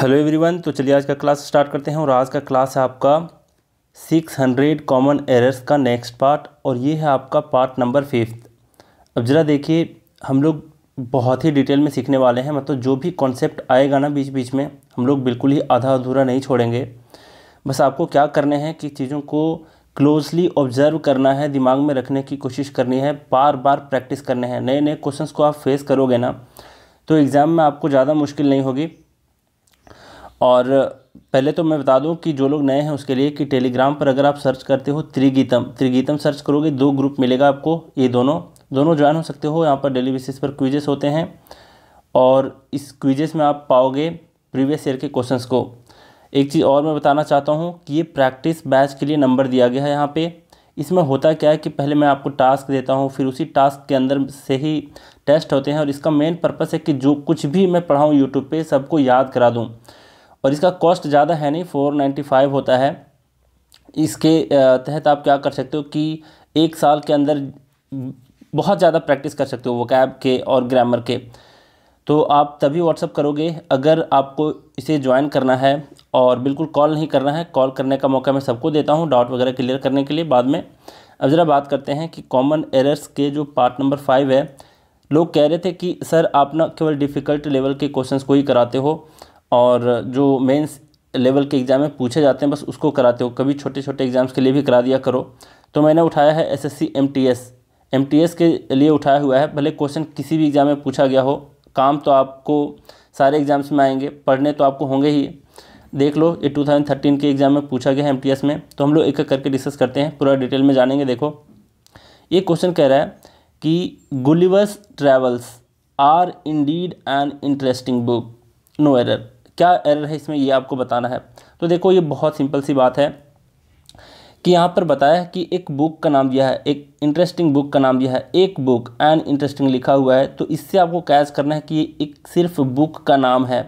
hello everyone तो चलिए आज का क्लास स्टार्ट करते हैं और आज का क्लास है आपका 600 कॉमन एरर्स का नेक्स्ट पार्ट और ये है आपका पार्ट नंबर फिफ्थ अब ज़रा देखिए हम लोग बहुत ही डिटेल में सीखने वाले हैं मतलब जो भी कॉन्सेप्ट आएगा ना बीच बीच में हम लोग बिल्कुल ही आधा अधूरा नहीं छोड़ेंगे बस आपको क्या करने हैं कि चीज़ों को क्लोजली ऑब्जर्व करना है दिमाग में रखने की कोशिश करनी है बार बार प्रैक्टिस करने हैं नए नए क्वेश्चंस को आप फेस करोगे ना तो एग्ज़ाम में आपको ज़्यादा मुश्किल नहीं होगी और पहले तो मैं बता दूं कि जो लोग नए हैं उसके लिए कि टेलीग्राम पर अगर आप सर्च करते हो त्रिगीतम त्रिगीतम सर्च करोगे दो ग्रुप मिलेगा आपको ये दोनों दोनों ज्वाइन हो सकते हो यहाँ पर डेली बेसिस पर क्विजेस होते हैं और इस क्विजेस में आप पाओगे प्रीवियस ईयर के क्वेश्चंस को एक चीज़ और मैं बताना चाहता हूँ कि ये प्रैक्टिस बैच के लिए नंबर दिया गया है यहाँ पर इसमें होता क्या है कि पहले मैं आपको टास्क देता हूँ फिर उसी टास्क के अंदर से ही टेस्ट होते हैं और इसका मेन पर्पज़ है कि जो कुछ भी मैं पढ़ाऊँ यूट्यूब पर सबको याद करा दूँ और इसका कॉस्ट ज़्यादा है नहीं फोर नाइन्टी फाइव होता है इसके तहत आप क्या कर सकते हो कि एक साल के अंदर बहुत ज़्यादा प्रैक्टिस कर सकते हो कैब के और ग्रामर के तो आप तभी व्हाट्सअप करोगे अगर आपको इसे ज्वाइन करना है और बिल्कुल कॉल नहीं करना है कॉल करने का मौका मैं सबको देता हूँ डाउट वगैरह क्लियर करने के लिए बाद में अब ज़रा बात करते हैं कि कॉमन एरर्स के जो पार्ट नंबर फाइव है लोग कह रहे थे कि सर आप ना केवल डिफ़िकल्ट लेवल के क्वेश्चंस को ही कराते हो और जो मेंस लेवल के एग्ज़ाम में पूछे जाते हैं बस उसको कराते हो कभी छोटे छोटे एग्ज़ाम्स के लिए भी करा दिया करो तो मैंने उठाया है S S C M T S M T S के लिए उठाया हुआ है भले क्वेश्चन किसी भी एग्ज़ाम में पूछा गया हो काम तो आपको सारे एग्ज़ाम्स में आएंगे पढ़ने तो आपको होंगे ही देख लो ये 2013 के एग्ज़ाम में पूछा गया है एम में तो हम लोग एक एक करके डिस्कस करते हैं पूरा डिटेल में जानेंगे देखो ये क्वेश्चन कह रहा है कि Gulliver's Travels are indeed an interesting book no error क्या एरर है इसमें ये आपको बताना है तो देखो ये बहुत सिंपल सी बात है कि यहाँ पर बताया कि एक बुक का नाम दिया है एक इंटरेस्टिंग बुक का नाम दिया है एक बुक एन इंटरेस्टिंग लिखा हुआ है तो इससे आपको कैच करना है कि ये एक सिर्फ बुक का नाम है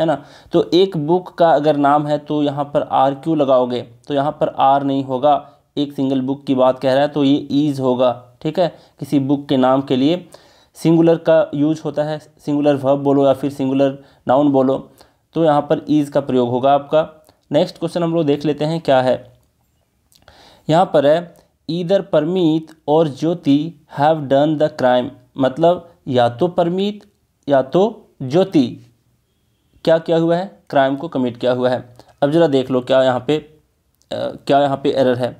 है ना तो एक बुक का अगर नाम है तो यहाँ पर आर क्यों लगाओगे तो यहाँ पर आर नहीं होगा एक सिंगल बुक की बात कह रहा है तो ये ईज़ होगा ठीक है किसी बुक के नाम के लिए सिंगुलर का यूज होता है सिंगुलर वर्ब बोलो या फिर सिंगुलर नाउन बोलो तो यहाँ पर ईज़ का प्रयोग होगा आपका नेक्स्ट क्वेश्चन हम लोग देख लेते हैं क्या है यहाँ पर है ईदर परमीत और Jyoti have done the crime मतलब या तो परमीत या तो ज्योति क्या क्या हुआ है क्राइम को कमिट किया हुआ है अब ज़रा देख लो क्या यहाँ पे आ, क्या यहाँ पे एरर है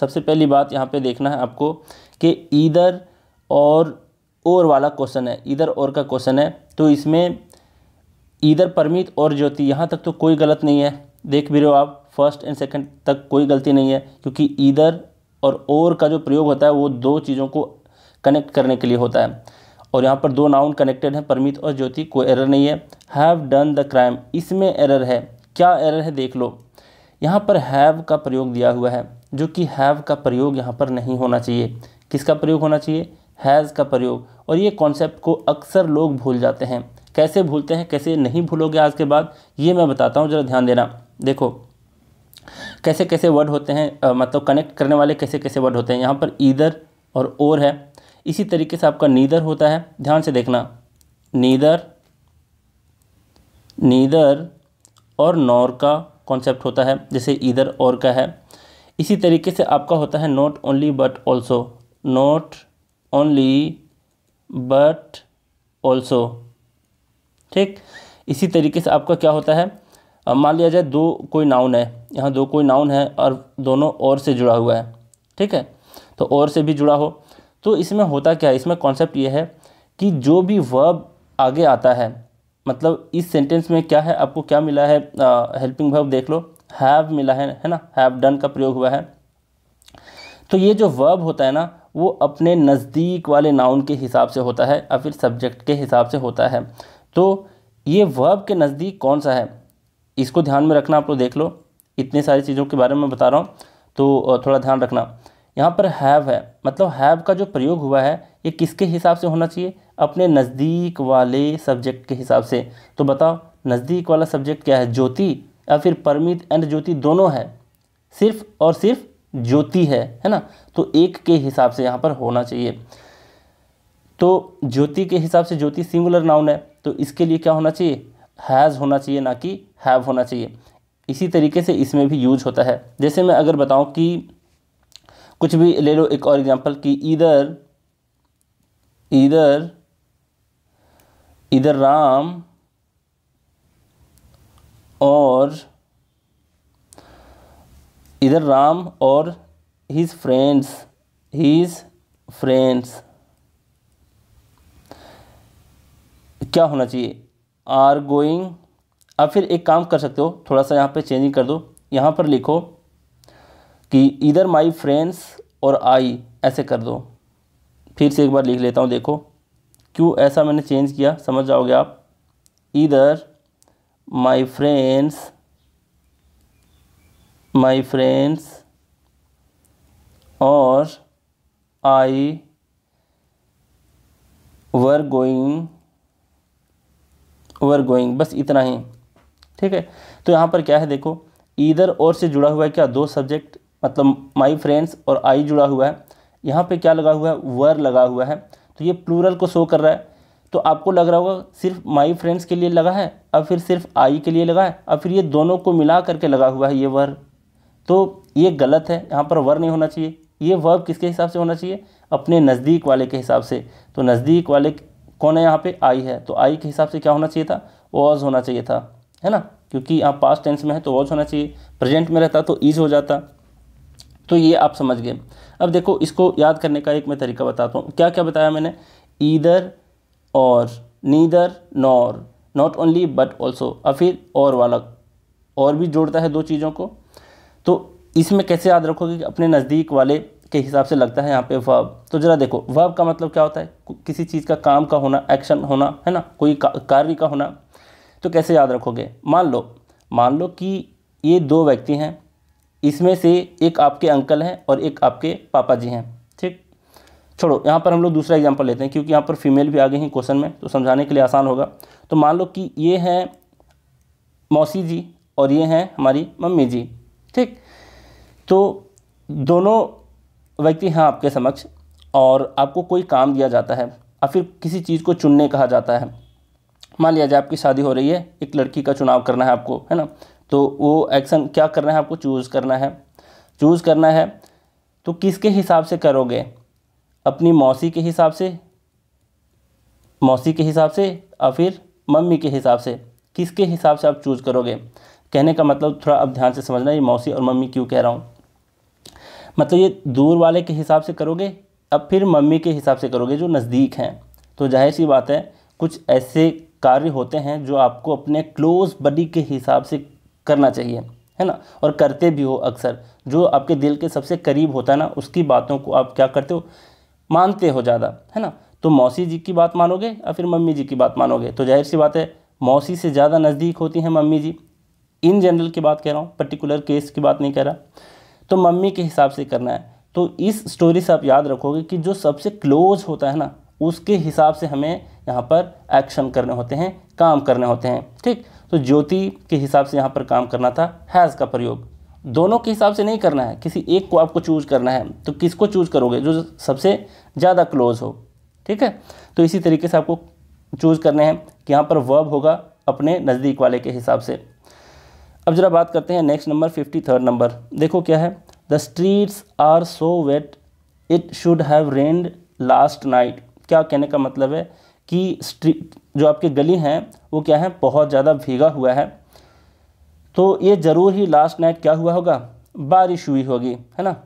सबसे पहली बात यहाँ पे देखना है आपको कि ईदर और और वाला क्वेश्चन है इधर और का क्वेश्चन है तो इसमें इधर परमित और ज्योति यहाँ तक तो कोई गलत नहीं है देख भी रहे हो आप फर्स्ट एंड सेकंड तक कोई गलती नहीं है क्योंकि इधर और और का जो प्रयोग होता है वो दो चीज़ों को कनेक्ट करने के लिए होता है और यहाँ पर दो नाउन कनेक्टेड हैं परमित और ज्योति कोई एरर नहीं है हैव डन द क्राइम इसमें एरर है क्या एरर है देख लो यहाँ पर हैव का प्रयोग दिया हुआ है जो कि हैव का प्रयोग यहाँ पर नहीं होना चाहिए किसका प्रयोग होना चाहिए हैज़ का प्रयोग और ये कॉन्सेप्ट को अक्सर लोग भूल जाते हैं कैसे भूलते हैं कैसे नहीं भूलोगे आज के बाद ये मैं बताता हूँ ज़रा ध्यान देना देखो कैसे कैसे वर्ड होते हैं मतलब कनेक्ट करने वाले कैसे कैसे वर्ड होते हैं यहाँ पर ईदर और और है इसी तरीके से आपका नीदर होता है ध्यान से देखना नीदर नीदर और नॉर का कॉन्सेप्ट होता है जैसे ईदर और का है इसी तरीके से आपका होता है not only but also not only but also ठीक इसी तरीके से आपका क्या होता है मान लिया जाए दो कोई नाउन है यहाँ दो कोई नाउन है और दोनों और से जुड़ा हुआ है ठीक है तो और से भी जुड़ा हो तो इसमें होता क्या है इसमें कॉन्सेप्ट यह है कि जो भी वर्ब आगे आता है मतलब इस सेंटेंस में क्या है आपको क्या मिला है हेल्पिंग वर्ब देख लो हैव मिला है है ना हैव डन का प्रयोग हुआ है तो ये जो वर्ब होता है ना वो अपने नज़दीक वाले नाउन के हिसाब से होता है या फिर सब्जेक्ट के हिसाब से होता है तो ये वर्ब के नज़दीक कौन सा है इसको ध्यान में रखना आप लोग देख लो इतने सारी चीज़ों के बारे में बता रहा हूँ तो थोड़ा ध्यान रखना यहाँ पर हैव है मतलब हैव का जो प्रयोग हुआ है ये किसके हिसाब से होना चाहिए अपने नज़दीक वाले सब्जेक्ट के हिसाब से तो बताओ नज़दीक वाला सब्जेक्ट क्या है ज्योति या फिर परमित एंड ज्योति दोनों है सिर्फ और सिर्फ ज्योति है है ना तो एक के हिसाब से यहाँ पर होना चाहिए तो ज्योति के हिसाब से ज्योति सिंगुलर नाउन है तो इसके लिए क्या होना चाहिए हैज़ होना चाहिए ना कि हैव होना चाहिए इसी तरीके से इसमें भी यूज होता है जैसे मैं अगर बताऊं कि कुछ भी ले लो एक और एग्जांपल कि इधर इधर इधर राम और इधर राम और हीज फ्रेंड्स हीज फ्रेंड्स क्या होना चाहिए आर गोइंग आप फिर एक काम कर सकते हो थोड़ा सा यहाँ पे चेंजिंग कर दो यहाँ पर लिखो कि इधर माई फ्रेंड्स और आई ऐसे कर दो फिर से एक बार लिख लेता हूँ देखो क्यों ऐसा मैंने चेंज किया समझ जाओगे आप इधर माई फ्रेंड्स माई फ्रेंड्स और I were going over going बस इतना ही ठीक है तो यहाँ पर क्या है देखो इधर और से जुड़ा हुआ है क्या दो सब्जेक्ट मतलब माई फ्रेंड्स और आई जुड़ा हुआ है यहाँ पे क्या लगा हुआ है वर लगा हुआ है तो ये प्लूरल को शो कर रहा है तो आपको लग रहा होगा सिर्फ माई फ्रेंड्स के लिए लगा है अब फिर सिर्फ आई के लिए लगा है अब फिर ये दोनों को मिला करके लगा हुआ है ये वर तो ये गलत है यहाँ पर वर नहीं होना चाहिए ये वर्ब किसके हिसाब से होना चाहिए अपने नज़दीक वाले के हिसाब से तो नज़दीक वाले कौन है यहाँ पे आई है तो आई के हिसाब से क्या होना चाहिए था वॉज होना चाहिए था है ना क्योंकि यहाँ पास्ट टेंस में है तो वॉज होना चाहिए प्रेजेंट में रहता तो ईज हो जाता तो ये आप समझ गए अब देखो इसको याद करने का एक मैं तरीका बताता हूँ क्या क्या बताया मैंने ईदर और neither nor not only but also और फिर और वाला और भी जोड़ता है दो चीज़ों को तो इसमें कैसे याद रखोगे कि अपने नज़दीक वाले के हिसाब से लगता है यहाँ पे वर्ब तो ज़रा देखो वर्ब का मतलब क्या होता है किसी चीज़ का काम का होना एक्शन होना है ना कोई कार्य का होना तो कैसे याद रखोगे मान लो मान लो कि ये दो व्यक्ति हैं इसमें से एक आपके अंकल हैं और एक आपके पापा जी हैं ठीक छोड़ो यहाँ पर हम लोग दूसरा एग्जाम्पल लेते हैं क्योंकि यहाँ पर फीमेल भी आ गई हैं क्वेश्चन में तो समझाने के लिए आसान होगा तो मान लो कि ये हैं मौसी जी और ये हैं हमारी मम्मी जी ठीक तो दोनों व्यक्ति हैं आपके समक्ष और आपको कोई काम दिया जाता है या फिर किसी चीज़ को चुनने कहा जाता है मान लिया जाए आपकी शादी हो रही है एक लड़की का चुनाव करना है आपको है ना तो वो एक्शन क्या करना है आपको चूज़ करना है चूज़ करना है तो किसके हिसाब से करोगे अपनी मौसी के हिसाब से मौसी के हिसाब से या फिर मम्मी के हिसाब से किसके हिसाब से आप चूज़ करोगे कहने का मतलब थोड़ा अब ध्यान से समझना ये मौसी और मम्मी क्यों कह रहा हूँ मतलब ये दूर वाले के हिसाब से करोगे अब फिर मम्मी के हिसाब से करोगे जो नज़दीक हैं तो जाहिर सी बात है कुछ ऐसे कार्य होते हैं जो आपको अपने क्लोज़ बडी के हिसाब से करना चाहिए है ना और करते भी हो अक्सर जो आपके दिल के सबसे करीब होता है ना उसकी बातों को आप क्या करते हो मानते हो ज़्यादा है ना तो मौसी जी की बात मानोगे या फिर मम्मी जी की बात मानोगे तो जाहिर सी बात है मौसी से ज़्यादा नज़दीक होती हैं मम्मी जी इन जनरल की बात कह रहा हूँ पर्टिकुलर केस की बात नहीं कह रहा तो मम्मी के हिसाब से करना है तो इस स्टोरी से आप याद रखोगे कि जो सबसे क्लोज होता है ना उसके हिसाब से हमें यहाँ पर एक्शन करने होते हैं काम करने होते हैं ठीक तो ज्योति के हिसाब से यहाँ पर काम करना था हैज़ का प्रयोग दोनों के हिसाब से नहीं करना है किसी एक को आपको चूज करना है तो किसको चूज करोगे जो सबसे ज़्यादा क्लोज हो ठीक है तो इसी तरीके से आपको चूज करने हैं कि यहाँ पर वर्ब होगा अपने नज़दीक वाले के हिसाब से अब जरा बात करते हैं next number fifty third number देखो क्या है the streets are so wet it should have rained last night क्या कहने का मतलब है कि स्ट्रीट जो आपके गली हैं वो क्या है बहुत ज़्यादा भीगा हुआ है तो ये ज़रूर ही लास्ट नाइट क्या हुआ होगा बारिश हुई होगी है ना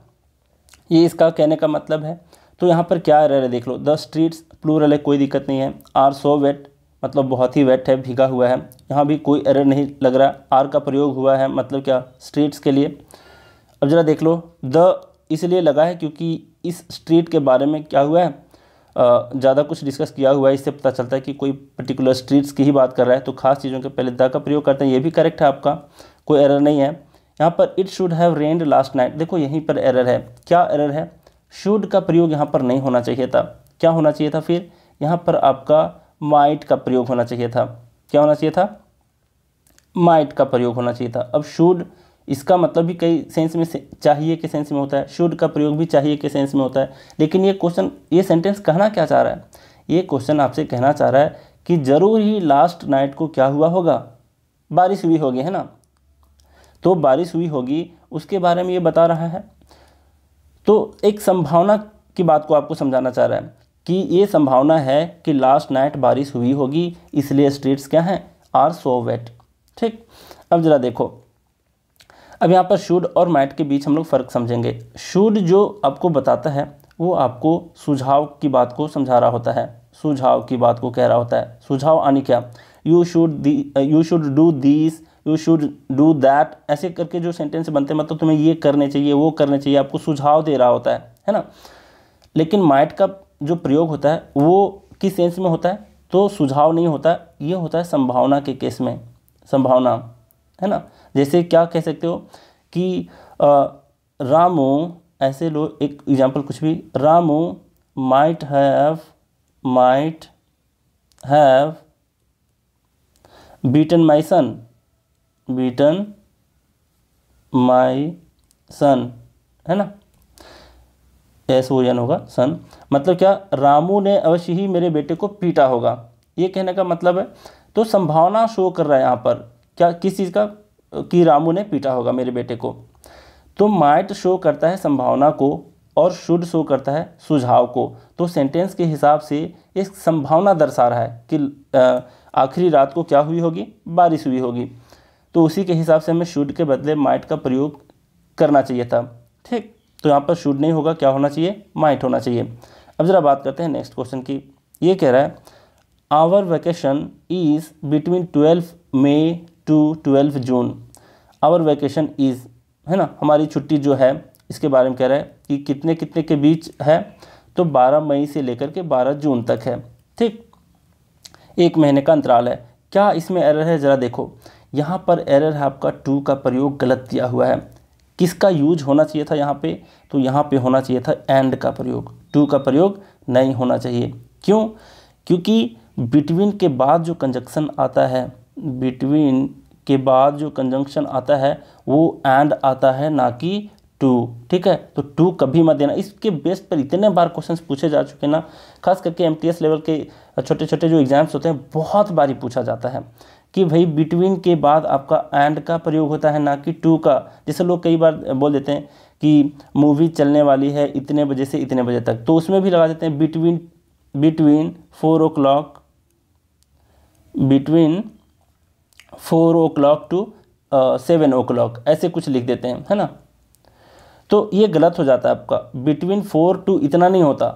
ये इसका कहने का मतलब है तो यहाँ पर क्या रह रहा है देख लो द स्ट्रीट्स प्लूरल है कोई दिक्कत नहीं है आर सो वेट मतलब बहुत ही वेट है भीगा हुआ है यहाँ भी कोई एरर नहीं लग रहा आर का प्रयोग हुआ है मतलब क्या स्ट्रीट्स के लिए अब ज़रा देख लो द इसलिए लगा है क्योंकि इस स्ट्रीट के बारे में क्या हुआ है ज़्यादा कुछ डिस्कस किया हुआ है इससे पता चलता है कि कोई पर्टिकुलर स्ट्रीट्स की ही बात कर रहा है तो खास चीज़ों के पहले द का प्रयोग करते हैं ये भी करेक्ट है आपका कोई एरर नहीं है यहाँ पर it should have rained last night देखो यहीं पर एरर है क्या एरर है शुड का प्रयोग यहाँ पर नहीं होना चाहिए था क्या होना चाहिए था फिर यहाँ पर आपका माइट का प्रयोग होना चाहिए था क्या होना चाहिए था माइट का प्रयोग होना चाहिए था अब शुड इसका मतलब भी कई सेंस में से, चाहिए के सेंस में होता है शुड का प्रयोग भी चाहिए के सेंस में होता है लेकिन ये क्वेश्चन ये सेंटेंस कहना क्या चाह रहा है ये क्वेश्चन आपसे कहना चाह रहा है कि ज़रूर ही लास्ट नाइट को क्या हुआ होगा बारिश हुई होगी है ना तो बारिश हुई होगी उसके बारे में ये बता रहा है तो एक संभावना की बात को आपको समझाना चाह रहा है कि ये संभावना है कि लास्ट नाइट बारिश हुई होगी इसलिए स्ट्रीट्स क्या हैं आर सो वेट ठीक अब ज़रा देखो अब यहाँ पर शुड और मैट के बीच हम लोग फ़र्क समझेंगे शुड जो आपको बताता है वो आपको सुझाव की बात को समझा रहा होता है सुझाव की बात को कह रहा होता है सुझाव आने क्या you should you should do this you should do that ऐसे करके जो सेंटेंस बनते हैं मतलब तुम्हें ये करने चाहिए वो करने चाहिए आपको सुझाव दे रहा होता है है ना लेकिन माइट का जो प्रयोग होता है वो किस सेंस में होता है तो सुझाव नहीं होता ये होता है संभावना के केस में संभावना है ना जैसे क्या कह सकते हो कि रामो ऐसे लोग एक एग्जाम्पल कुछ भी Ramo might have might have beaten my son beaten my son है ना यह सूर्यन होगा सन मतलब क्या रामू ने अवश्य ही मेरे बेटे को पीटा होगा ये कहने का मतलब है तो संभावना शो कर रहा है यहाँ पर क्या किस चीज़ का कि रामू ने पीटा होगा मेरे बेटे को तो माइट शो करता है संभावना को और शुड शो करता है सुझाव को तो सेंटेंस के हिसाब से एक संभावना दर्शा रहा है कि आखिरी रात को क्या हुई होगी बारिश हुई होगी तो उसी के हिसाब से हमें शुड के बदले माइट का प्रयोग करना चाहिए था ठीक तो यहाँ पर शुड नहीं होगा क्या होना चाहिए माइट होना चाहिए अब ज़रा बात करते हैं नेक्स्ट क्वेश्चन की ये कह रहा है our vacation is between twelve May to twelve June our vacation is है ना हमारी छुट्टी जो है इसके बारे में कह रहा है कि कितने कितने के बीच है तो 12 मई से लेकर के 12 जून तक है ठीक एक महीने का अंतराल है क्या इसमें एरर है ज़रा देखो यहाँ पर एरर है आपका टू का प्रयोग गलत दिया हुआ है किसका यूज होना चाहिए था यहाँ पे तो यहाँ पे होना चाहिए था एंड का प्रयोग टू का प्रयोग नहीं होना चाहिए क्यों क्योंकि बिटवीन के बाद जो कंजक्शन आता है बिटवीन के बाद जो कंजंक्शन आता है वो एंड आता है ना कि टू ठीक है तो टू कभी मत देना इसके बेस पर इतने बार क्वेश्चंस पूछे जा चुके हैं ना खास करके एमटीएस लेवल के छोटे छोटे जो एग्ज़ाम्स होते हैं बहुत बार ही पूछा जाता है कि भाई बिटवीन के बाद आपका एंड का प्रयोग होता है ना कि टू का जैसे लोग कई बार बोल देते हैं कि मूवी चलने वाली है इतने बजे से इतने बजे तक तो उसमें भी लगा देते हैं between between four o'clock between four o'clock to seven o'clock ऐसे कुछ लिख देते हैं है ना तो ये गलत हो जाता है आपका बिटवीन फोर टू इतना नहीं होता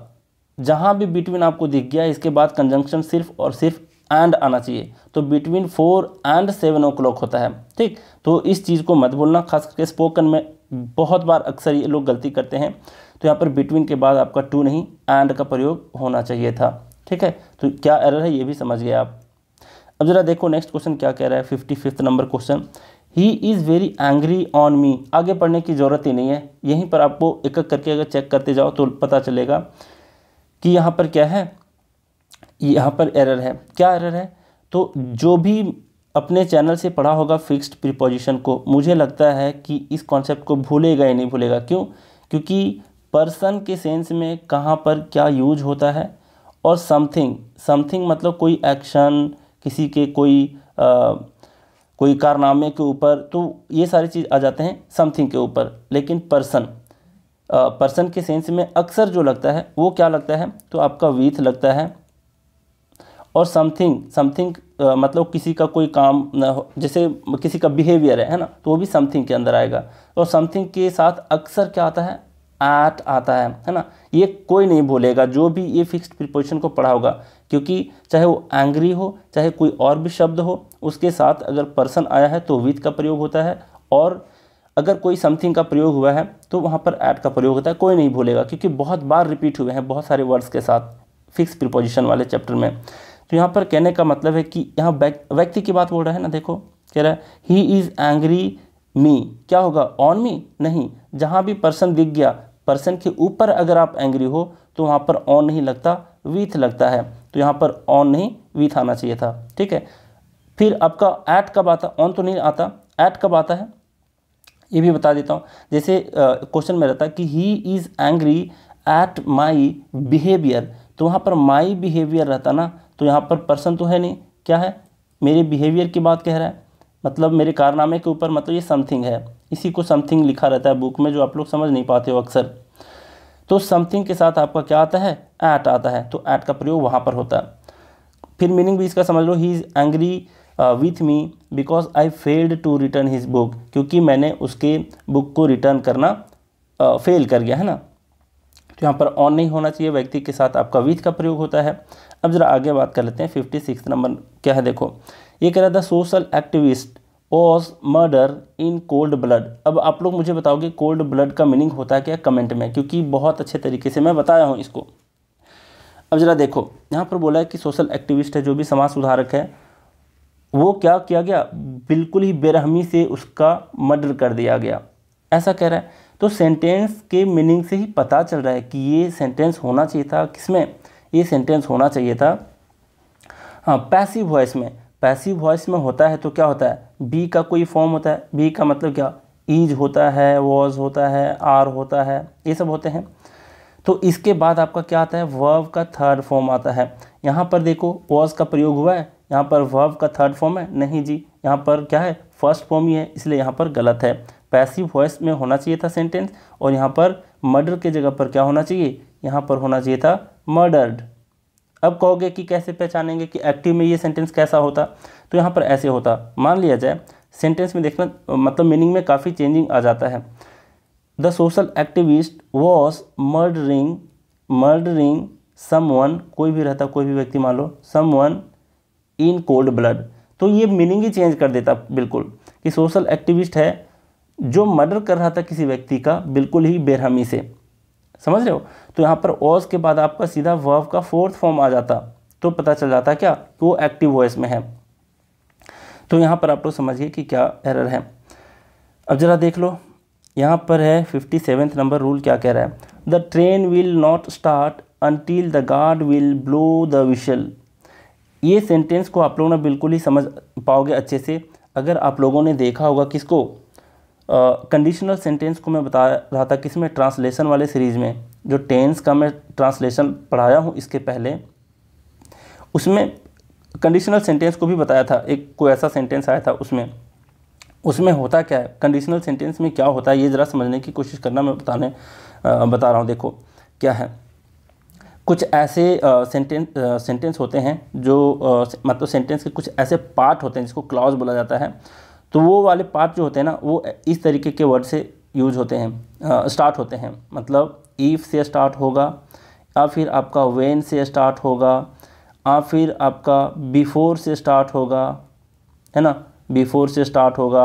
जहाँ भी बिटवीन आपको दिख गया इसके बाद कंजंक्शन सिर्फ और सिर्फ एंड आना चाहिए तो between four and seven o'clock होता है ठीक तो इस चीज़ को मत बोलना खास करके स्पोकन में बहुत बार अक्सर ये लोग गलती करते हैं तो यहाँ पर बिटवीन के बाद आपका टू नहीं एंड का प्रयोग होना चाहिए था ठीक है तो क्या एरर है ये भी समझ गए आप अब ज़रा देखो नेक्स्ट क्वेश्चन क्या कह रहा है fifty fifth number question he is very angry on me आगे पढ़ने की ज़रूरत ही नहीं है यहीं पर आपको एक एक करके अगर चेक करते जाओ तो पता चलेगा कि यहाँ पर क्या है यहाँ पर एरर है क्या एरर है तो जो भी अपने चैनल से पढ़ा होगा फिक्स्ड प्रिपोजिशन को मुझे लगता है कि इस कॉन्सेप्ट को भूलेगा या नहीं भूलेगा क्यों क्योंकि पर्सन के सेंस में कहाँ पर क्या यूज होता है और समथिंग समथिंग मतलब कोई एक्शन किसी के कोई आ, कोई कारनामे के ऊपर तो ये सारी चीज़ आ जाते हैं समथिंग के ऊपर लेकिन पर्सन पर्सन के सेंस में अक्सर जो लगता है वो क्या लगता है तो आपका वीथ लगता है और समथिंग समथिंग मतलब किसी का कोई काम ना हो जैसे किसी का बिहेवियर है है ना तो वो भी समथिंग के अंदर आएगा और समथिंग के साथ अक्सर क्या आता है ऐट आता है है ना ये कोई नहीं भूलेगा जो भी ये फिक्स्ड प्रिपोजिशन को पढ़ा होगा क्योंकि चाहे वो एंग्री हो चाहे कोई और भी शब्द हो उसके साथ अगर पर्सन आया है तो विथ का प्रयोग होता है और अगर कोई समथिंग का प्रयोग हुआ है तो वहाँ पर ऐट का प्रयोग होता है कोई नहीं भूलेगा क्योंकि बहुत बार रिपीट हुए हैं बहुत सारे वर्ड्स के साथ फिक्स प्रिपोजिशन वाले चैप्टर में तो यहाँ पर कहने का मतलब है कि यहाँ व्यक्ति की बात बोल रहा है ना देखो कह रहा है ही इज़ एंग्री मी क्या होगा ऑन मी नहीं जहाँ भी पर्सन दिख गया पर्सन के ऊपर अगर आप एंग्री हो तो वहाँ पर ऑन नहीं लगता वीथ लगता है तो यहाँ पर ऑन नहीं वीथ आना चाहिए था ठीक है फिर आपका ऐट कब आता ऑन तो नहीं आता ऐट कब आता है ये भी बता देता हूँ जैसे क्वेश्चन में रहता कि he is angry at my behaviour तो वहाँ पर माई बिहेवियर रहता ना तो यहाँ पर पर्सन तो है नहीं क्या है मेरे बिहेवियर की बात कह रहा है मतलब मेरे कारनामे के ऊपर मतलब ये समथिंग है इसी को समथिंग लिखा रहता है बुक में जो आप लोग समझ नहीं पाते हो अक्सर तो समथिंग के साथ आपका क्या आता है ऐट आता है तो ऐट का प्रयोग वहाँ पर होता है फिर मीनिंग भी इसका समझ लो he is angry with me because I failed to return his book क्योंकि मैंने उसके बुक को रिटर्न करना फेल uh, कर गया है ना तो यहाँ पर ऑन नहीं होना चाहिए व्यक्ति के साथ आपका विथ का प्रयोग होता है अब जरा आगे बात कर लेते हैं फिफ्टी सिक्स नंबर क्या है देखो ये कह रहा था social activist was murder in cold blood अब आप लोग मुझे बताओगे कोल्ड ब्लड का मीनिंग होता है क्या कमेंट में क्योंकि बहुत अच्छे तरीके से मैं बताया हूँ इसको अब जरा देखो यहाँ पर बोला है कि सोशल एक्टिविस्ट है जो भी समाज सुधारक है वो क्या किया गया बिल्कुल ही बेरहमी से उसका मर्डर कर दिया गया ऐसा कह रहा है तो सेंटेंस के मीनिंग से ही पता चल रहा है कि ये सेंटेंस होना चाहिए था किसमें ये सेंटेंस होना चाहिए था हाँ पैसिव वॉइस में पैसिव वॉइस में होता है तो क्या होता है बी का कोई फॉर्म होता है बी का मतलब क्या ईज होता है वॉज होता है आर होता है ये सब होते हैं तो इसके बाद आपका क्या आता है वर्व का थर्ड फॉर्म आता है यहाँ पर देखो वॉज का प्रयोग हुआ है यहाँ पर वर्व का थर्ड फॉर्म है नहीं जी यहाँ पर क्या है फर्स्ट फॉर्म ही है इसलिए यहाँ पर गलत है पैसिव वॉइस में होना चाहिए था सेंटेंस और यहाँ पर मर्डर के जगह पर क्या होना चाहिए यहाँ पर होना चाहिए था मर्डर्ड अब कहोगे कि कैसे पहचानेंगे कि एक्टिव में ये सेंटेंस कैसा होता तो यहाँ पर ऐसे होता मान लिया जाए सेंटेंस में देखना मतलब मीनिंग में काफ़ी चेंजिंग आ जाता है the social activist was murdering murdering one कोई भी रहता कोई भी व्यक्ति मान लो समवन इन कोल्ड ब्लड तो ये मीनिंग ही चेंज कर देता बिल्कुल कि सोशल एक्टिविस्ट है जो मर्डर कर रहा था किसी व्यक्ति का बिल्कुल ही बेरहमी से समझ रहे हो तो यहाँ पर ओस के बाद आपका सीधा वर्व का फोर्थ फॉर्म आ जाता तो पता चल जाता क्या कि वो एक्टिव वॉइस में है तो यहाँ पर आप लोग समझिए कि क्या एरर है अब ज़रा देख लो यहाँ पर है फिफ्टी सेवेंथ नंबर रूल क्या कह रहा है the train will not start until the guard will blow the whistle ये सेंटेंस को आप लोग ना बिल्कुल ही समझ पाओगे अच्छे से अगर आप लोगों ने देखा होगा किसको कंडीशनल सेंटेंस को मैं बता रहा था किसमें ट्रांसलेशन वाले सीरीज़ में जो टेंस का मैं ट्रांसलेशन पढ़ाया हूँ इसके पहले उसमें कंडीशनल सेंटेंस को भी बताया था एक कोई ऐसा सेंटेंस आया था उसमें उसमें होता क्या है कंडीशनल सेंटेंस में क्या होता है ये ज़रा समझने की कोशिश करना मैं बताने आ, बता रहा हूँ देखो क्या है कुछ ऐसे सेंटेंस सेंटेंस होते हैं जो आ, मतलब सेंटेंस के कुछ ऐसे पार्ट होते हैं जिसको क्लॉज बोला जाता है तो वो वाले पार्ट जो होते हैं ना वो इस तरीके के वर्ड से यूज होते हैं स्टार्ट होते हैं मतलब ईफ से स्टार्ट होगा या फिर आपका वेन से स्टार्ट होगा या फिर आपका बिफोर से स्टार्ट होगा है ना बिफोर से स्टार्ट होगा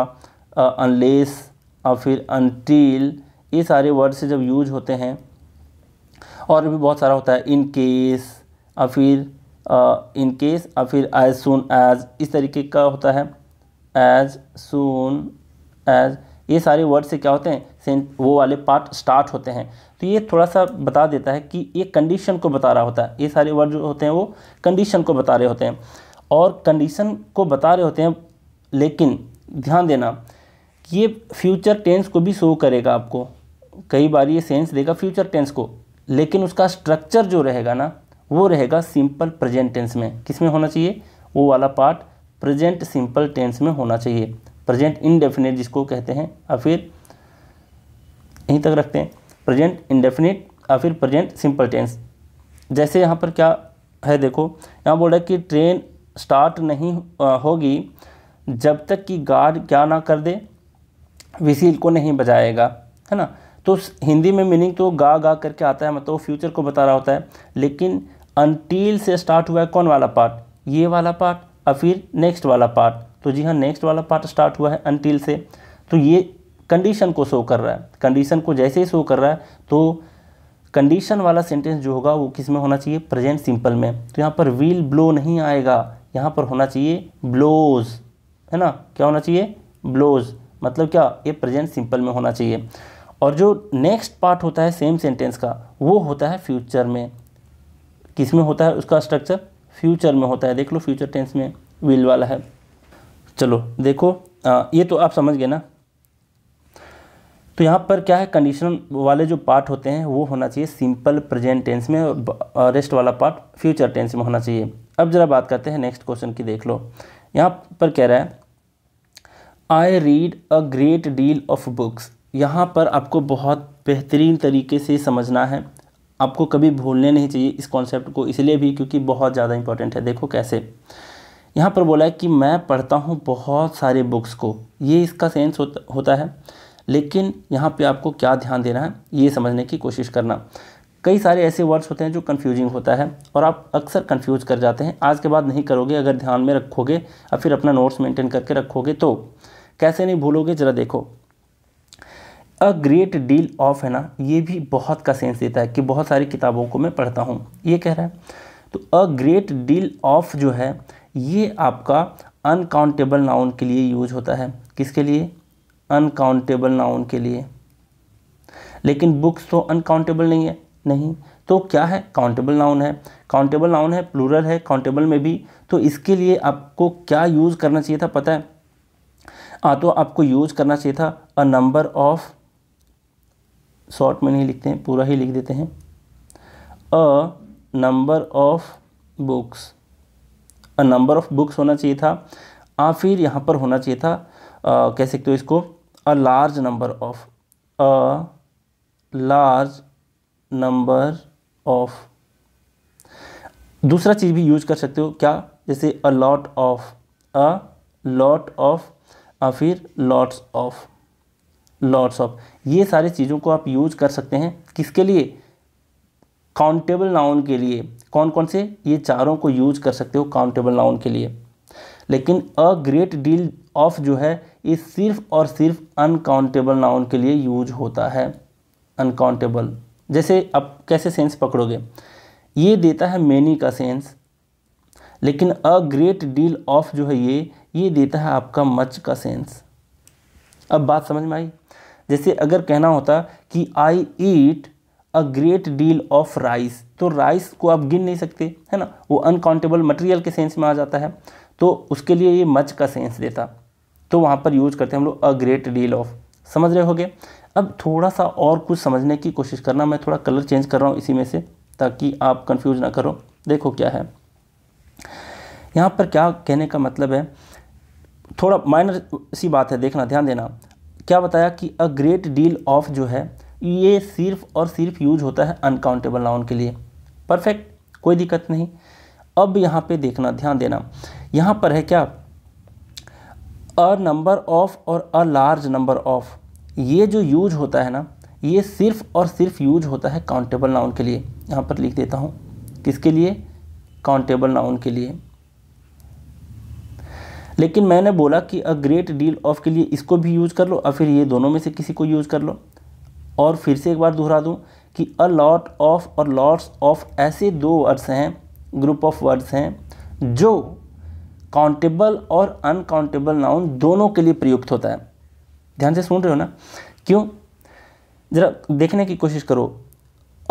अनलेस या फिर अनटील ये सारे वर्ड से जब यूज होते हैं और भी बहुत सारा होता है इन केस या फिर इन केस या फिर एज सुन एज इस तरीके का होता है एज सून एज ये सारे वर्ड से क्या होते हैं वो वाले पार्ट स्टार्ट होते हैं तो ये थोड़ा सा बता देता है कि ये कंडीशन को बता रहा होता है ये सारे वर्ड जो होते हैं वो कंडीशन को बता रहे होते हैं और कंडीशन को बता रहे होते हैं लेकिन ध्यान देना कि ये फ्यूचर टेंस को भी शो करेगा आपको कई बार ये सेंस देगा फ्यूचर टेंस को लेकिन उसका स्ट्रक्चर जो रहेगा ना वो रहेगा सिंपल प्रेजेंट टेंस में किस में होना चाहिए वो वाला पार्ट प्रेजेंट सिंपल टेंस में होना चाहिए प्रेजेंट इनडेफिनेट जिसको कहते हैं और फिर यहीं तक रखते हैं प्रेजेंट इनडेफिनेट और फिर प्रेजेंट सिंपल टेंस जैसे यहाँ पर क्या है देखो यहाँ बोल रहा है कि ट्रेन स्टार्ट नहीं होगी जब तक कि गार्ड क्या ना कर दे विसील को नहीं बजाएगा है ना तो हिंदी में मीनिंग तो गा गा करके आता है मतलब वो फ्यूचर को बता रहा होता है लेकिन अनटील से स्टार्ट हुआ है कौन वाला पार्ट ये वाला पार्ट और फिर नेक्स्ट वाला पार्ट तो जी हाँ नेक्स्ट वाला पार्ट स्टार्ट हुआ है अनटिल से तो ये कंडीशन को शो कर रहा है कंडीशन को जैसे ही शो कर रहा है तो कंडीशन वाला सेंटेंस जो होगा वो किस में होना चाहिए प्रेजेंट सिंपल में तो यहाँ पर व्हील ब्लो नहीं आएगा यहाँ पर होना चाहिए ब्लोज है ना क्या होना चाहिए ब्लोज मतलब क्या ये प्रेजेंट सिंपल में होना चाहिए और जो नेक्स्ट पार्ट होता है सेम सेंटेंस का वो होता है फ्यूचर में किस में होता है उसका स्ट्रक्चर फ्यूचर में होता है देख लो फ्यूचर टेंस में विल वाला है चलो देखो आ, ये तो आप समझ गए ना तो यहाँ पर क्या है कंडीशन वाले जो पार्ट होते हैं वो होना चाहिए सिंपल प्रेजेंट टेंस में और रेस्ट वाला पार्ट फ्यूचर टेंस में होना चाहिए अब ज़रा बात करते हैं नेक्स्ट क्वेश्चन की देख लो यहाँ पर कह रहा है I read a great deal of books यहाँ पर आपको बहुत बेहतरीन तरीके से समझना है आपको कभी भूलने नहीं चाहिए इस कॉन्सेप्ट को इसलिए भी क्योंकि बहुत ज़्यादा इंपॉर्टेंट है देखो कैसे यहाँ पर बोला है कि मैं पढ़ता हूँ बहुत सारे बुक्स को ये इसका सेंस होता होता है लेकिन यहाँ पे आपको क्या ध्यान देना है ये समझने की कोशिश करना कई सारे ऐसे वर्ड्स होते हैं जो कन्फ्यूजिंग होता है और आप अक्सर कन्फ्यूज कर जाते हैं आज के बाद नहीं करोगे अगर ध्यान में रखोगे और फिर अपना नोट्स मेंटेन करके रखोगे तो कैसे नहीं भूलोगे ज़रा देखो अ ग्रेट डील ऑफ है ना ये भी बहुत का सेंस देता है कि बहुत सारी किताबों को मैं पढ़ता हूँ ये कह रहा है तो अ ग्रेट डील ऑफ जो है ये आपका अनकाउंटेबल नाउन के लिए यूज होता है किसके लिए अनकाउंटेबल नाउन के लिए लेकिन बुक्स तो अनकाउंटेबल नहीं है नहीं तो क्या है काउंटेबल नाउन है काउंटेबल नाउन है प्लूरल है काउंटेबल में भी तो इसके लिए आपको क्या यूज़ करना चाहिए था पता है आ हाँ, तो आपको यूज़ करना चाहिए था अ नंबर ऑफ़ शॉर्ट में नहीं लिखते हैं पूरा ही लिख देते हैं a number of books a number of books होना चाहिए था आ फिर यहाँ पर होना चाहिए था आ, कह सकते हो इसको a large number of a large number of दूसरा चीज़ भी यूज कर सकते हो क्या जैसे a lot of a lot of या फिर लॉट्स ऑफ लॉर्ड्स ऑफ ये सारी चीज़ों को आप यूज कर सकते हैं किसके लिए काउंटेबल नाउन के लिए कौन कौन से ये चारों को यूज कर सकते हो काउंटेबल नाउन के लिए लेकिन अ ग्रेट डील ऑफ जो है ये सिर्फ और सिर्फ अनकाउंटेबल नाउन के लिए यूज होता है अनकाउंटेबल जैसे आप कैसे सेंस पकड़ोगे ये देता है मैनी का सेंस लेकिन अ ग्रेट डील ऑफ जो है ये ये देता है आपका मच का सेंस अब बात समझ में आई जैसे अगर कहना होता कि I eat a great deal of rice तो राइस को आप गिन नहीं सकते है ना वो अनकाउंटेबल मटेरियल के सेंस में आ जाता है तो उसके लिए ये मच का सेंस देता तो वहाँ पर यूज करते हैं हम लोग अ ग्रेट डील ऑफ समझ रहे होगे अब थोड़ा सा और कुछ समझने की कोशिश करना मैं थोड़ा कलर चेंज कर रहा हूँ इसी में से ताकि आप कन्फ्यूज ना करो देखो क्या है यहाँ पर क्या कहने का मतलब है थोड़ा माइनर सी बात है देखना ध्यान देना क्या बताया कि अ ग्रेट डील ऑफ जो है ये सिर्फ और सिर्फ यूज होता है अनकाउंटेबल नाउन के लिए परफेक्ट कोई दिक्कत नहीं अब यहाँ पे देखना ध्यान देना यहाँ पर है क्या अ नंबर ऑफ और अ लार्ज नंबर ऑफ ये जो यूज होता है ना ये सिर्फ और सिर्फ यूज होता है काउंटेबल नाउन के लिए यहाँ पर लिख देता हूँ किसके लिए काउंटेबल नाउन के लिए लेकिन मैंने बोला कि अ ग्रेट डील ऑफ के लिए इसको भी यूज कर लो और फिर ये दोनों में से किसी को यूज कर लो और फिर से एक बार दोहरा दूँ कि अ लॉट ऑफ और लॉट्स ऑफ ऐसे दो वर्ड्स हैं ग्रुप ऑफ वर्ड्स हैं जो काउंटेबल और अनकाउंटेबल नाउन दोनों के लिए प्रयुक्त होता है ध्यान से सुन रहे हो ना क्यों ज़रा देखने की कोशिश करो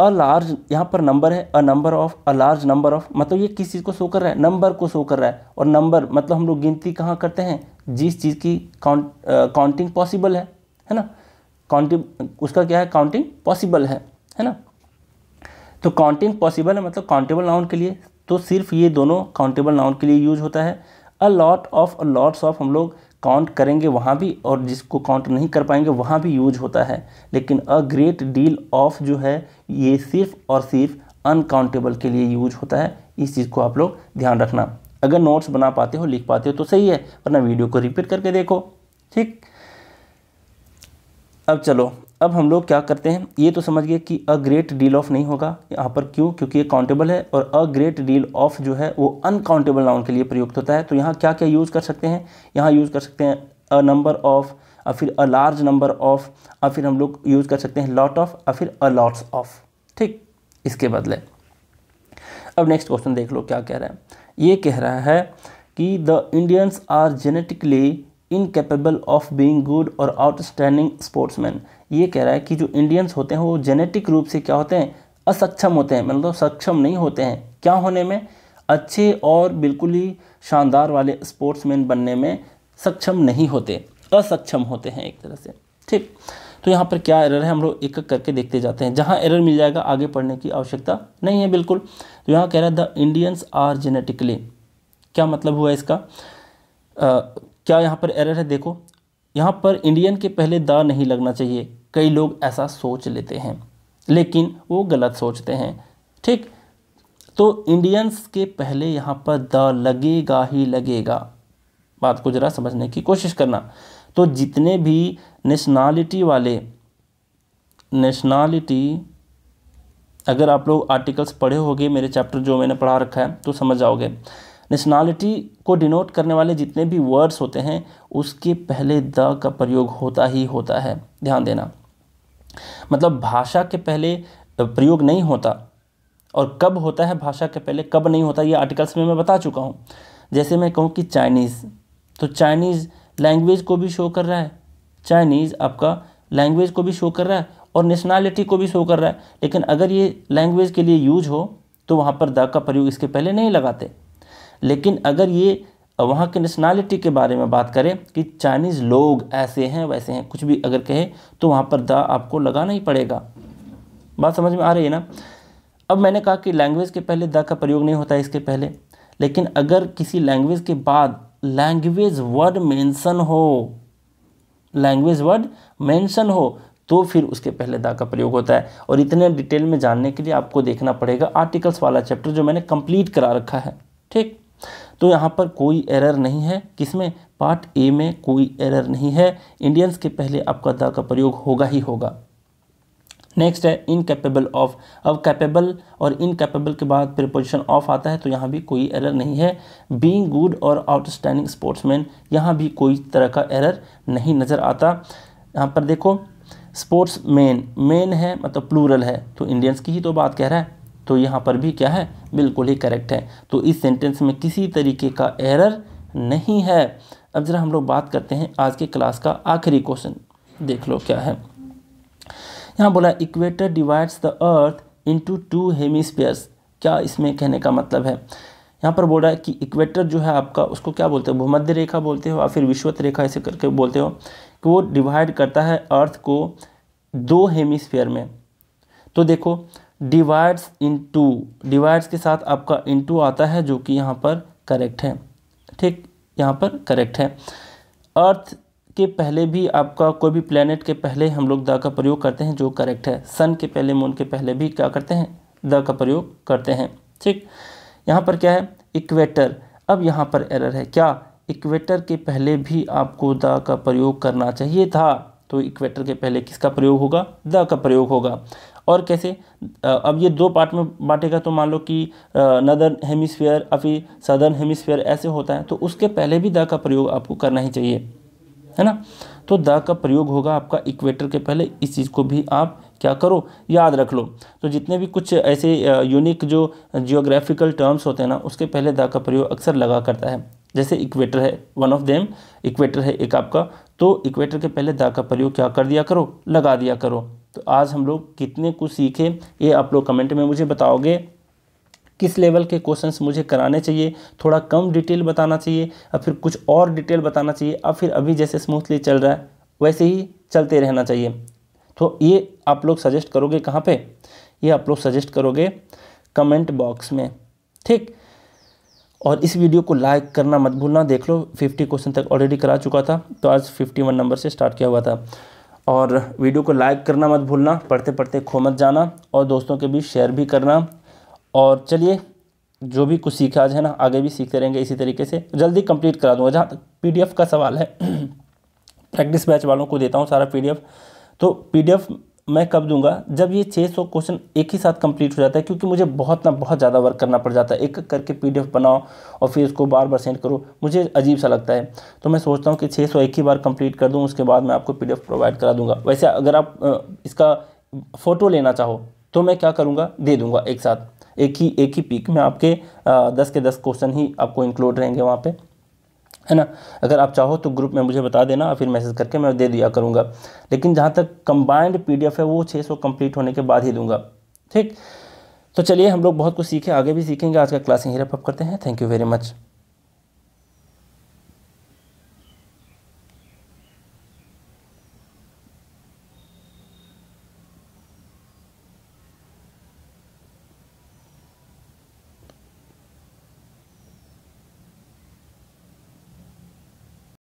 अ लार्ज यहाँ पर नंबर है a number of a large number of मतलब ये किस चीज़ को शो कर रहा है नंबर को शो कर रहा है और नंबर मतलब हम लोग गिनती कहाँ करते हैं जिस चीज़ की काउंट काउंटिंग पॉसिबल है है ना काउंटिंग उसका क्या है काउंटिंग पॉसिबल है है ना तो काउंटिंग पॉसिबल है मतलब काउंटेबल नाउन के लिए तो सिर्फ ये दोनों काउंटेबल नाउन के लिए यूज होता है a lot of a lots of हम लोग काउंट करेंगे वहाँ भी और जिसको काउंट नहीं कर पाएंगे वहाँ भी यूज होता है लेकिन अ ग्रेट डील ऑफ जो है ये सिर्फ और सिर्फ अनकाउंटेबल के लिए यूज होता है इस चीज़ को आप लोग ध्यान रखना अगर नोट्स बना पाते हो लिख पाते हो तो सही है वरना वीडियो को रिपीट करके देखो ठीक अब चलो अब हम लोग क्या करते हैं ये तो समझ गए कि अ ग्रेट डील ऑफ नहीं होगा यहाँ पर क्यों क्योंकि ये काउंटेबल है और अ ग्रेट डील ऑफ जो है वो अनकाउंटेबल नाउन के लिए प्रयुक्त होता है तो यहाँ क्या क्या यूज़ कर सकते हैं यहाँ यूज़ कर सकते हैं अ नंबर ऑफ़ या फिर अ लार्ज नंबर ऑफ़ और फिर हम लोग यूज़ कर सकते हैं लॉट ऑफ या फिर अ लॉट्स ऑफ ठीक इसके बदले अब नेक्स्ट क्वेश्चन देख लो क्या कह रहा है ये कह रहा है कि the Indians are genetically incapable of being good और आउटस्टैंडिंग स्पोर्ट्समैन ये कह रहा है कि जो इंडियंस होते हैं वो जेनेटिक रूप से क्या होते हैं असक्षम होते हैं मतलब सक्षम नहीं होते हैं क्या होने में अच्छे और बिल्कुल ही शानदार वाले स्पोर्ट्समैन बनने में सक्षम नहीं होते असक्षम होते हैं एक तरह से ठीक तो यहाँ पर क्या एरर है हम लोग एक एक करके देखते जाते हैं जहाँ एरर मिल जाएगा आगे पढ़ने की आवश्यकता नहीं है बिल्कुल तो यहाँ कह रहा है द इंडियंस आर जेनेटिकली क्या मतलब हुआ इसका क्या यहाँ पर एरर है देखो यहाँ पर इंडियन के पहले द नहीं लगना चाहिए कई लोग ऐसा सोच लेते हैं लेकिन वो गलत सोचते हैं ठीक तो इंडियंस के पहले यहाँ पर द लगेगा ही लगेगा बात को ज़रा समझने की कोशिश करना तो जितने भी नेशनालिटी वाले नेशनालिटी अगर आप लोग आर्टिकल्स पढ़े होगे मेरे चैप्टर जो मैंने पढ़ा रखा है तो समझ जाओगे नेशनलिटी को डिनोट करने वाले जितने भी वर्ड्स होते हैं उसके पहले द का प्रयोग होता ही होता है ध्यान देना मतलब भाषा के पहले प्रयोग नहीं होता और कब होता है भाषा के पहले कब नहीं होता ये आर्टिकल्स में मैं बता चुका हूँ जैसे मैं कहूँ कि चाइनीज़ तो चाइनीज़ लैंग्वेज को भी शो कर रहा है चाइनीज़ आपका लैंग्वेज को भी शो कर रहा है और नेशनैलिटी को भी शो कर रहा है लेकिन अगर ये लैंग्वेज के लिए यूज हो तो वहाँ पर द का प्रयोग इसके पहले नहीं लगाते लेकिन अगर ये वहाँ के नेशनैलिटी के बारे में बात करें कि चाइनीज़ लोग ऐसे हैं वैसे हैं कुछ भी अगर कहे तो वहाँ पर द आपको लगाना ही पड़ेगा बात समझ में आ रही है ना अब मैंने कहा कि लैंग्वेज के पहले दा का प्रयोग नहीं होता इसके पहले लेकिन अगर किसी लैंग्वेज के बाद लैंग्वेज वर्ड मेंशन हो लैंग्वेज वर्ड मेंशन हो तो फिर उसके पहले दा का प्रयोग होता है और इतने डिटेल में जानने के लिए आपको देखना पड़ेगा आर्टिकल्स वाला चैप्टर जो मैंने कंप्लीट करा रखा है ठीक तो यहाँ पर कोई एरर नहीं है किसमें पार्ट ए में कोई एरर नहीं है इंडियंस के पहले आपका द का प्रयोग होगा ही होगा नेक्स्ट है इनकेपेबल ऑफ अब कैपेबल और इनकेपेबल के बाद प्रिपोजिशन ऑफ आता है तो यहाँ भी कोई एरर नहीं है बीइंग गुड और आउटस्टैंडिंग स्पोर्ट्समैन यहाँ भी कोई तरह का एरर नहीं नज़र आता यहाँ पर देखो स्पोर्ट्स मेन है मतलब प्लूरल है तो इंडियंस की ही तो बात कह रहा है तो यहाँ पर भी क्या है बिल्कुल ही करेक्ट है तो इस सेंटेंस में किसी तरीके का एरर नहीं है अब ज़रा हम लोग बात करते हैं आज के क्लास का आखिरी क्वेश्चन देख लो क्या है यहाँ बोला equator divides the earth into two hemispheres क्या इसमें कहने का मतलब है यहाँ पर बोल रहा है कि इक्वेटर जो है आपका उसको क्या बोलते हो भूमध्य रेखा बोलते हो या फिर विश्वत रेखा ऐसे करके बोलते हो कि वो डिवाइड करता है अर्थ को दो हेमिस्फेयर में तो देखो डिवाइड्स इनटू डिवाइड्स के साथ आपका इनटू आता है जो कि यहाँ पर करेक्ट है ठीक यहाँ पर करेक्ट है अर्थ के पहले भी आपका कोई भी प्लेनेट के पहले हम लोग द का प्रयोग करते हैं जो करेक्ट है सन के पहले मून के पहले भी क्या करते हैं द का प्रयोग करते हैं ठीक यहाँ पर क्या है इक्वेटर अब यहाँ पर एरर है क्या इक्वेटर के पहले भी आपको द का प्रयोग करना चाहिए था तो इक्वेटर के पहले किसका प्रयोग होगा द का प्रयोग होगा और कैसे अब ये दो पार्ट में बांटेगा तो मान लो कि नदर्न हेमिसफेयर अभी सदर्न हेमिसफेयर ऐसे होता है तो उसके पहले भी द का प्रयोग आपको करना ही चाहिए है ना तो द का प्रयोग होगा आपका इक्वेटर के पहले इस चीज़ को भी आप क्या करो याद रख लो तो जितने भी कुछ ऐसे यूनिक जो जियोग्राफिकल टर्म्स होते हैं ना उसके पहले द का प्रयोग अक्सर लगा करता है जैसे इक्वेटर है वन ऑफ देम इक्वेटर है एक आपका तो इक्वेटर के पहले दा का प्रयोग क्या कर दिया करो लगा दिया करो तो आज हम लोग कितने कुछ सीखे ये आप लोग कमेंट में मुझे बताओगे किस लेवल के क्वेश्चंस मुझे कराने चाहिए थोड़ा कम डिटेल बताना चाहिए या फिर कुछ और डिटेल बताना चाहिए या फिर अभी जैसे स्मूथली चल रहा है वैसे ही चलते रहना चाहिए तो ये आप लोग सजेस्ट करोगे कहाँ पे ये आप लोग सजेस्ट करोगे कमेंट बॉक्स में ठीक और इस वीडियो को लाइक करना मत भूलना देख लो 50 क्वेश्चन तक ऑलरेडी करा चुका था तो आज 51 नंबर से स्टार्ट किया हुआ था और वीडियो को लाइक करना मत भूलना पढ़ते पढ़ते खो मत जाना और दोस्तों के बीच शेयर भी करना और चलिए जो भी कुछ सीखा आज है ना आगे भी सीखते रहेंगे इसी तरीके से जल्दी कंप्लीट करा दूँगा जहाँ डी पी का सवाल है प्रैक्टिस बैच वालों को देता हूँ सारा पी तो पी मैं कब दूंगा जब ये 600 क्वेश्चन एक ही साथ कंप्लीट हो जाता है क्योंकि मुझे बहुत ना बहुत ज़्यादा वर्क करना पड़ जाता है एक करके पीडीएफ बनाओ और फिर उसको बार बार सेंड करो मुझे अजीब सा लगता है तो मैं सोचता हूँ कि 600 एक ही बार कंप्लीट कर दूँ उसके बाद मैं आपको पीडीएफ प्रोवाइड करा दूँगा वैसे अगर आप इसका फ़ोटो लेना चाहो तो मैं क्या करूँगा दे दूँगा एक साथ एक ही एक ही पीक में आपके दस के दस क्वेश्चन ही आपको इंक्लूड रहेंगे वहाँ पर है ना अगर आप चाहो तो ग्रुप में मुझे बता देना फिर मैसेज करके मैं दे दिया करूँगा लेकिन जहाँ तक कंबाइंड पी है वो छः सौ होने के बाद ही दूंगा ठीक तो चलिए हम लोग बहुत कुछ सीखे आगे भी सीखेंगे आज का क्लास यहीं रेपअप करते हैं थैंक यू वेरी मच